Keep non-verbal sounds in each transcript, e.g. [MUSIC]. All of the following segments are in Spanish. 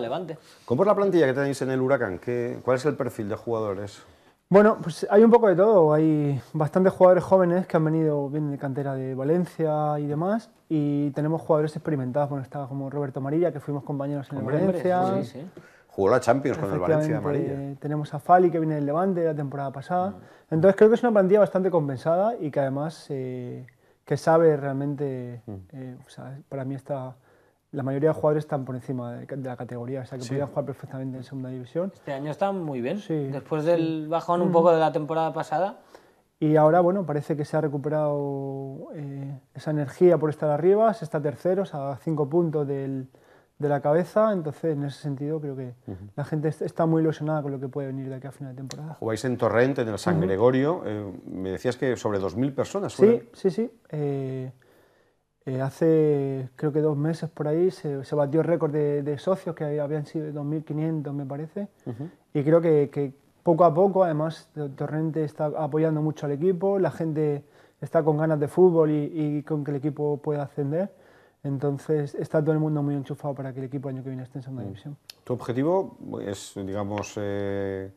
Levante. ¿Cómo es la plantilla que tenéis en el Huracán? ¿Qué, ¿Cuál es el perfil de jugadores? Bueno, pues hay un poco de todo. Hay bastantes jugadores jóvenes que han venido, vienen de cantera de Valencia y demás. Y tenemos jugadores experimentados. Bueno, está como Roberto Amarilla, que fuimos compañeros en el Valencia. Sí, sí. Jugó la Champions con el Valencia Amarilla. Tenemos a Fali, que viene del Levante la temporada pasada. Mm. Entonces creo que es una plantilla bastante compensada y que además eh, que sabe realmente... Mm. Eh, o sea, para mí está la mayoría de jugadores están por encima de, la categoría, o sea que podían podrían jugar perfectamente en segunda división. Este año están muy bien, después del bajón un mm. poco de la temporada pasada. Y ahora, bueno, parece que se ha recuperado eh, esa energía por estar arriba, se está tercero, sea, a cinco puntos del, de la cabeza, entonces en ese sentido creo que la gente está muy ilusionada con lo que puede venir de aquí a final de temporada. Jugáis en Torrente, en el San Gregorio, eh, me decías que sobre 2.000 personas. Sí, sí, sí. Eh, eh, hace creo que dos meses por ahí se, batió el récord de, socios que habían sido 2.500 me parece y creo que, poco a poco además Torrente está apoyando mucho al equipo, la gente está con ganas de fútbol y, con que el equipo pueda ascender. Entonces está todo el mundo muy enchufado para que el equipo año que viene esté en segunda mm. división. Tu objetivo es, digamos, eh,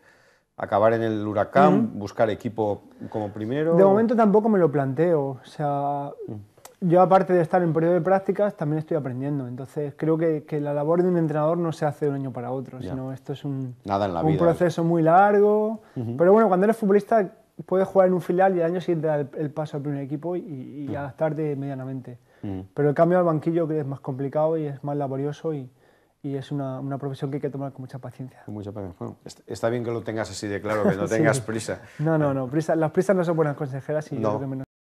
acabar en el huracán, buscar equipo como primero? De momento tampoco me lo planteo. O sea, mm yo aparte de estar en periodo de prácticas, también estoy aprendiendo. Entonces creo que, la labor de un entrenador no se hace de un año para otro, sino esto es un, un proceso muy largo. Pero bueno, cuando eres futbolista puedes jugar en un filial y al año siguiente dar el, paso al primer equipo y, adaptarte medianamente. Pero el cambio al banquillo es más complicado y es más laborioso y, es una, profesión que hay que tomar con mucha paciencia. está bien que lo tengas así de claro, que no [LAUGHS] tengas prisa. No, no, no. Prisa, las prisas no son buenas consejeras y lo que menos